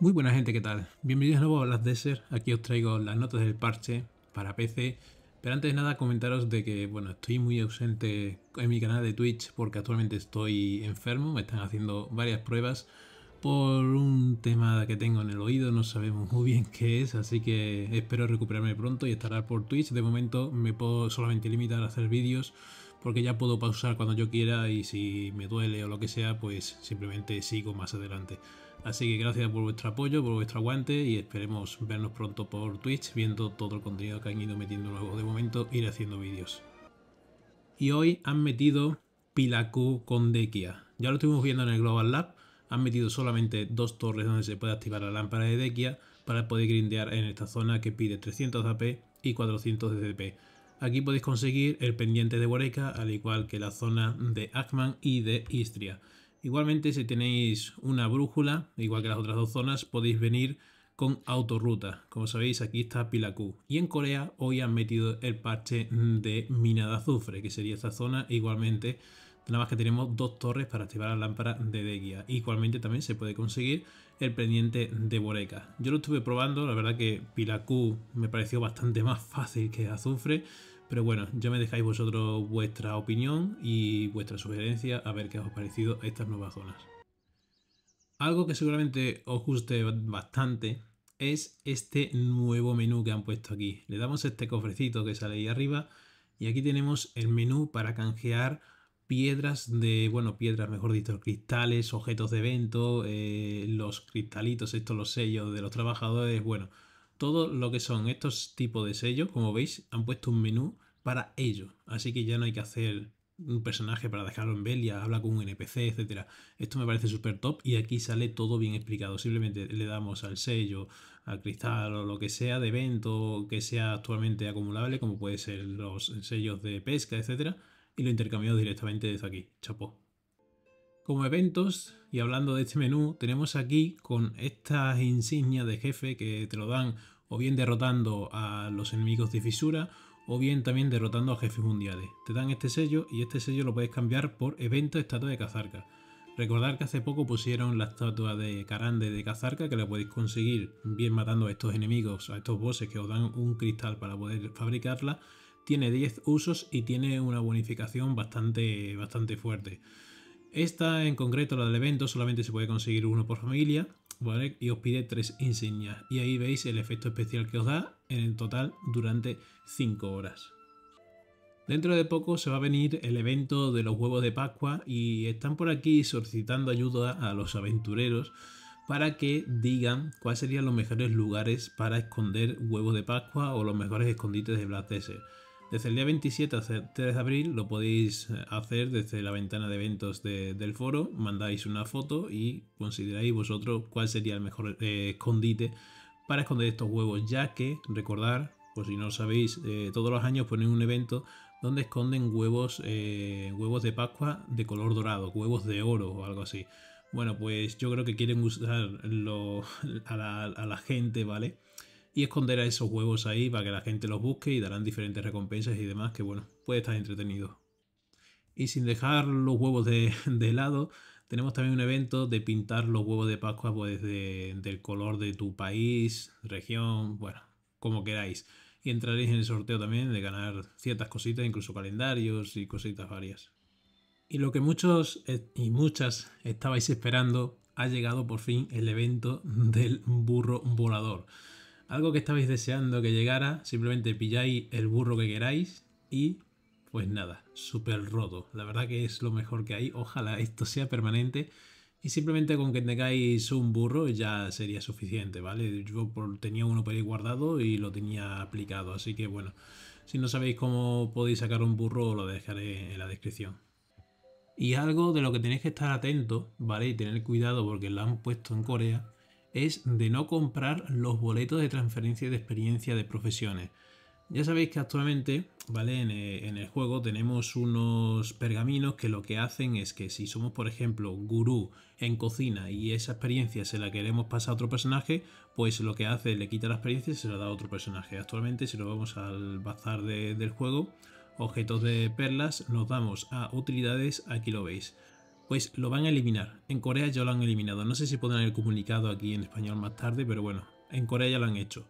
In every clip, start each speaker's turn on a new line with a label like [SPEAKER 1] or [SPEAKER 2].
[SPEAKER 1] Muy buena gente, ¿qué tal? Bienvenidos de nuevo a las Desert. Aquí os traigo las notas del parche para PC. Pero antes de nada comentaros de que, bueno, estoy muy ausente en mi canal de Twitch porque actualmente estoy enfermo. Me están haciendo varias pruebas por un tema que tengo en el oído. No sabemos muy bien qué es, así que espero recuperarme pronto y estar por Twitch. De momento me puedo solamente limitar a hacer vídeos porque ya puedo pausar cuando yo quiera y si me duele o lo que sea, pues simplemente sigo más adelante. Así que gracias por vuestro apoyo, por vuestro aguante y esperemos vernos pronto por Twitch viendo todo el contenido que han ido metiendo luego. De momento ir haciendo vídeos. Y hoy han metido Pilaku con Dekia. Ya lo estuvimos viendo en el Global Lab. Han metido solamente dos torres donde se puede activar la lámpara de Dekia para poder grindear en esta zona que pide 300 AP y 400 DCP. Aquí podéis conseguir el pendiente de Woreka, al igual que la zona de Akman y de Istria. Igualmente, si tenéis una brújula, igual que las otras dos zonas, podéis venir con autorruta. Como sabéis, aquí está Pilaku. Y en Corea hoy han metido el parche de mina de azufre, que sería esta zona igualmente Nada más que tenemos dos torres para activar la lámpara de Deguia. Igualmente también se puede conseguir el pendiente de Boreca. Yo lo estuve probando, la verdad que Pilacú me pareció bastante más fácil que Azufre. Pero bueno, ya me dejáis vosotros vuestra opinión y vuestra sugerencia a ver qué os ha parecido estas nuevas zonas. Algo que seguramente os guste bastante es este nuevo menú que han puesto aquí. Le damos este cofrecito que sale ahí arriba y aquí tenemos el menú para canjear piedras de, bueno, piedras, mejor dicho, cristales, objetos de evento, eh, los cristalitos, estos, los sellos de los trabajadores, bueno, todo lo que son estos tipos de sellos, como veis, han puesto un menú para ello. Así que ya no hay que hacer un personaje para dejarlo en Belia, habla con un NPC, etcétera. Esto me parece súper top y aquí sale todo bien explicado. Simplemente le damos al sello, al cristal o lo que sea de evento que sea actualmente acumulable, como puede ser los sellos de pesca, etcétera y lo intercambiamos directamente desde aquí. Chapó. Como eventos, y hablando de este menú, tenemos aquí con estas insignias de jefe que te lo dan o bien derrotando a los enemigos de fisura o bien también derrotando a jefes mundiales. Te dan este sello y este sello lo puedes cambiar por evento estatua de cazarca. Recordar que hace poco pusieron la estatua de Karande de cazarca que la podéis conseguir bien matando a estos enemigos, a estos bosses que os dan un cristal para poder fabricarla tiene 10 usos y tiene una bonificación bastante, bastante fuerte. Esta en concreto, la del evento, solamente se puede conseguir uno por familia, Y os pide 3 insignias. Y ahí veis el efecto especial que os da en el total durante 5 horas. Dentro de poco se va a venir el evento de los huevos de Pascua y están por aquí solicitando ayuda a los aventureros para que digan cuáles serían los mejores lugares para esconder huevos de Pascua o los mejores escondites de Black Desert. Desde el día 27 a 3 de abril lo podéis eh, hacer desde la ventana de eventos del foro, mandáis una foto y consideráis vosotros cuál sería el mejor eh, escondite para esconder estos huevos, ya que, recordar, por si no sabéis, eh, todos los años ponen un evento donde esconden huevos, huevos de Pascua de color dorado, huevos de oro o algo así. Bueno, pues yo creo que quieren usar a la gente, ¿vale? y a esos huevos ahí para que la gente los busque y darán diferentes recompensas y demás que bueno, puede estar entretenido. Y sin dejar los huevos de, lado, tenemos también un evento de pintar los huevos de Pascua pues del color de tu país, región, bueno, como queráis. Y entraréis en el sorteo también de ganar ciertas cositas, incluso calendarios y cositas varias. Y lo que muchos eh, y muchas estabais esperando, ha llegado por fin el evento del burro volador algo que estabais deseando que llegara, simplemente pilláis el burro que queráis y pues nada, súper roto. La verdad que es lo mejor que hay. Ojalá esto sea permanente. Y simplemente con que tengáis un burro ya sería suficiente, ¿vale? Yo tenía uno por ahí guardado y lo tenía aplicado, así que bueno, si no sabéis cómo podéis sacar un burro lo dejaré en la descripción. Y algo de lo que tenéis que estar atento, ¿vale? Y tener cuidado porque lo han puesto en Corea, es de no comprar los boletos de transferencia de experiencia de profesiones. Ya sabéis que actualmente, ¿vale? Eh, en, el juego tenemos unos pergaminos que lo que hacen es que si somos, por ejemplo, gurú en cocina y esa experiencia se la queremos pasar a otro personaje, pues lo que hace es le quita la experiencia y se la da a otro personaje. Actualmente, si lo vamos al bazar del juego, objetos de perlas, nos damos a utilidades, aquí lo veis pues lo van a eliminar. En Corea ya lo han eliminado. No sé si podrán haber comunicado aquí en español más tarde, pero bueno, en Corea ya lo han hecho.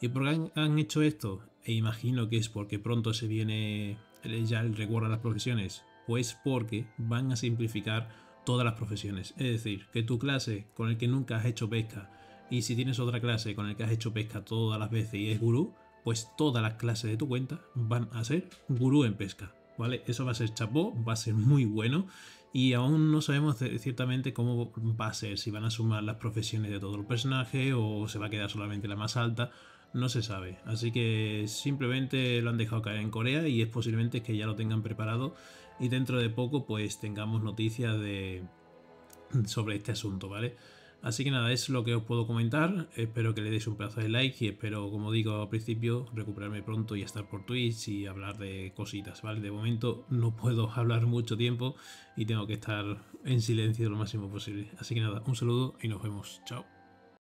[SPEAKER 1] ¿Y por qué han, hecho esto? E imagino que es porque pronto se viene ya el recuerdo a las profesiones. Pues porque van a simplificar todas las profesiones. Es decir, que tu clase con el que nunca has hecho pesca y si tienes otra clase con el que has hecho pesca todas las veces y es gurú, pues todas las clases de tu cuenta van a ser gurú en pesca. ¿Vale? Eso va a ser chapó, va a ser muy bueno y aún no sabemos ciertamente cómo va a ser, si van a sumar las profesiones de todo el personaje o se va a quedar solamente la más alta, no se sabe. Así que simplemente lo han dejado caer en Corea y es posiblemente que ya lo tengan preparado y dentro de poco pues tengamos noticias de sobre este asunto, ¿vale? Así que nada, es lo que os puedo comentar. Espero que le deis un pedazo de like y espero, como digo al principio, recuperarme pronto y estar por Twitch y hablar de cositas, ¿vale? De momento no puedo hablar mucho tiempo y tengo que estar en silencio lo máximo posible. Así que nada, un saludo y nos vemos. Chao.